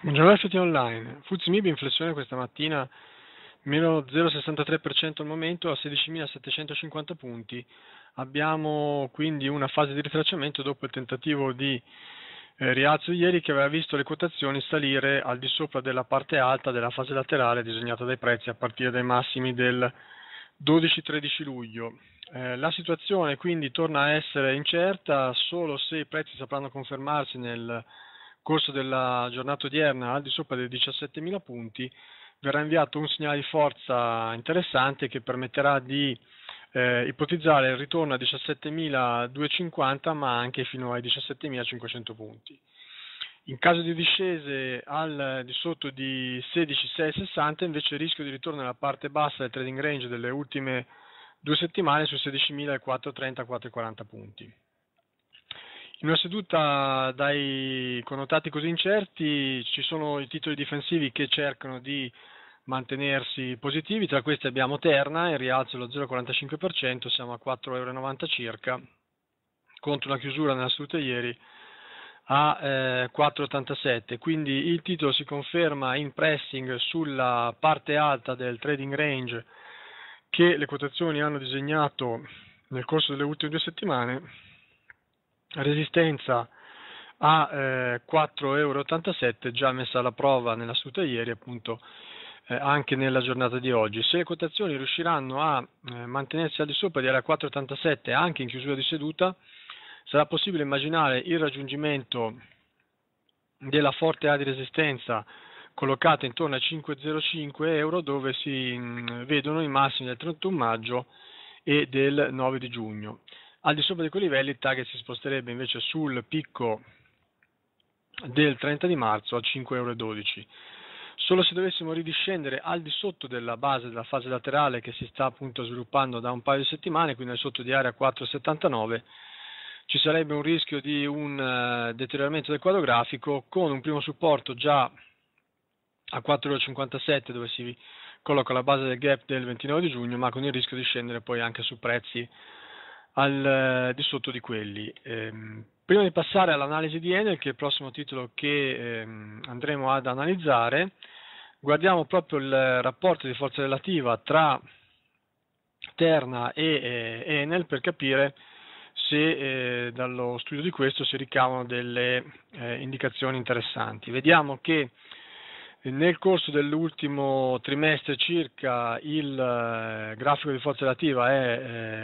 Buongiorno a tutti online. Fuzzi Mib in flessione questa mattina meno 0,63% al momento a 16.750 punti. Abbiamo quindi una fase di ritracciamento dopo il tentativo di eh, rialzo ieri che aveva visto le quotazioni salire al di sopra della parte alta della fase laterale disegnata dai prezzi a partire dai massimi del 12-13 luglio. Eh, la situazione quindi torna a essere incerta solo se i prezzi sapranno confermarsi nel corso della giornata odierna al di sopra dei 17.000 punti verrà inviato un segnale di forza interessante che permetterà di eh, ipotizzare il ritorno a 17.250 ma anche fino ai 17.500 punti. In caso di discese al di sotto di 16.660 invece il rischio di ritorno nella parte bassa del trading range delle ultime due settimane su 16.430-440 punti. In una seduta dai connotati così incerti ci sono i titoli difensivi che cercano di mantenersi positivi, tra questi abbiamo Terna in rialzo lo 0,45%, siamo a 4,90 euro circa, contro una chiusura nella seduta ieri a eh, 4,87, quindi il titolo si conferma in pressing sulla parte alta del trading range che le quotazioni hanno disegnato nel corso delle ultime due settimane resistenza a eh, 4,87 euro già messa alla prova nella seduta ieri appunto eh, anche nella giornata di oggi se le quotazioni riusciranno a eh, mantenersi al di sopra di area 4,87 anche in chiusura di seduta sarà possibile immaginare il raggiungimento della forte area di resistenza collocata intorno a 5,05 euro dove si mh, mm, vedono i massimi del 31 maggio e del 9 di giugno al di sopra di quei livelli il target si sposterebbe invece sul picco del 30 di marzo a 5,12 euro. Solo se dovessimo ridiscendere al di sotto della base della fase laterale che si sta appunto sviluppando da un paio di settimane, quindi al sotto di area 4,79, ci sarebbe un rischio di un eh, deterioramento del quadro grafico con un primo supporto già a 4,57 dove si colloca la base del gap del 29 di giugno, ma con il rischio di scendere poi anche su prezzi al eh, di sotto di quelli. Ehm, prima di passare all'analisi di Enel, che è il prossimo titolo che ehm, andremo ad analizzare, guardiamo proprio il rapporto di forza relativa tra Terna e eh, Enel per capire se eh, dallo studio di questo si ricavano delle eh, indicazioni interessanti. Vediamo che nel corso dell'ultimo trimestre circa il eh, grafico di forza relativa è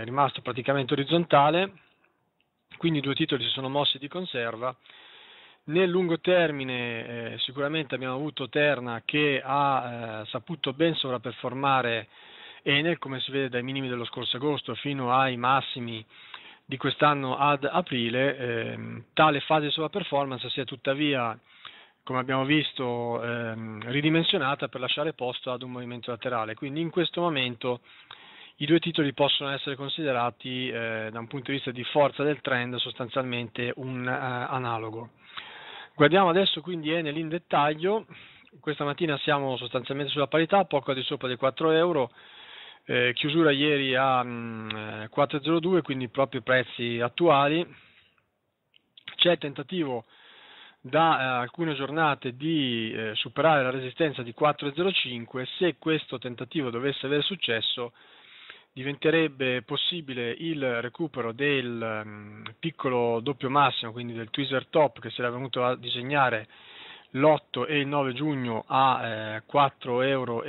eh, rimasto praticamente orizzontale, quindi i due titoli si sono mossi di conserva. Nel lungo termine eh, sicuramente abbiamo avuto Terna che ha saputo ben sovraperformare Enel, come si vede dai minimi dello scorso agosto fino ai massimi di quest'anno ad aprile. Ehm, tale fase di sovraperformance si è tuttavia come abbiamo visto, ehm, ridimensionata per lasciare posto ad un movimento laterale. Quindi in questo momento i due titoli possono essere considerati eh, da un punto di vista di forza del trend sostanzialmente un eh, analogo. Guardiamo adesso quindi Enel eh, in dettaglio, questa mattina siamo sostanzialmente sulla parità, poco al di sopra dei 4 euro, eh, chiusura ieri a mh, mm, eh, 4,02 quindi proprio i prezzi attuali, c'è il tentativo da eh, alcune giornate di eh, superare la resistenza di 4,05, se questo tentativo dovesse avere successo diventerebbe possibile il recupero del mh, mm, piccolo doppio massimo, quindi del tweezer top che si era venuto a disegnare l'8 e il 9 giugno a eh, 4,16 euro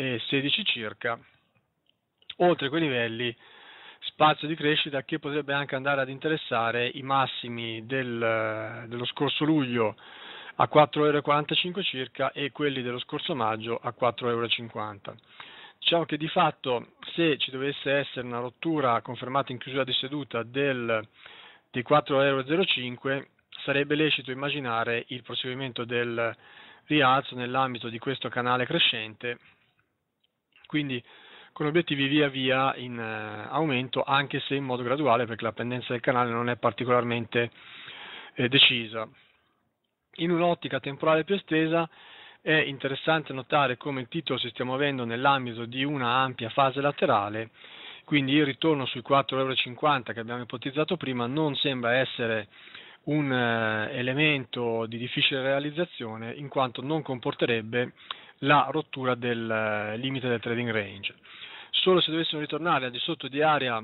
circa, oltre quei livelli spazio di crescita che potrebbe anche andare ad interessare i massimi del, eh, dello scorso luglio a 4,45 euro circa e quelli dello scorso maggio a 4,50 euro. Diciamo che di fatto se ci dovesse essere una rottura confermata in chiusura di seduta del, di 4,05 euro sarebbe lecito immaginare il proseguimento del rialzo nell'ambito di questo canale crescente, quindi con obiettivi via via in eh, aumento anche se in modo graduale perché la pendenza del canale non è particolarmente eh, decisa. In un'ottica temporale più estesa è interessante notare come il titolo si stia muovendo nell'ambito di una ampia fase laterale, quindi il ritorno sui 4,50 euro che abbiamo ipotizzato prima non sembra essere un eh, elemento di difficile realizzazione in quanto non comporterebbe la rottura del eh, limite del trading range. Solo se dovessimo ritornare al di sotto di area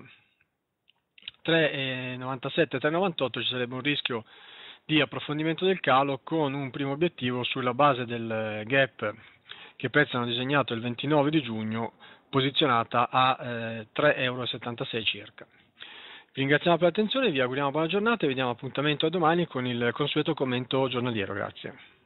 3,97-3,98 ci sarebbe un rischio di approfondimento del calo con un primo obiettivo sulla base del eh, gap che Pezzi hanno disegnato il 29 di giugno posizionata a eh, 3,76 euro circa. Vi ringraziamo per l'attenzione, vi auguriamo buona giornata e vi diamo appuntamento a domani con il consueto commento giornaliero. Grazie.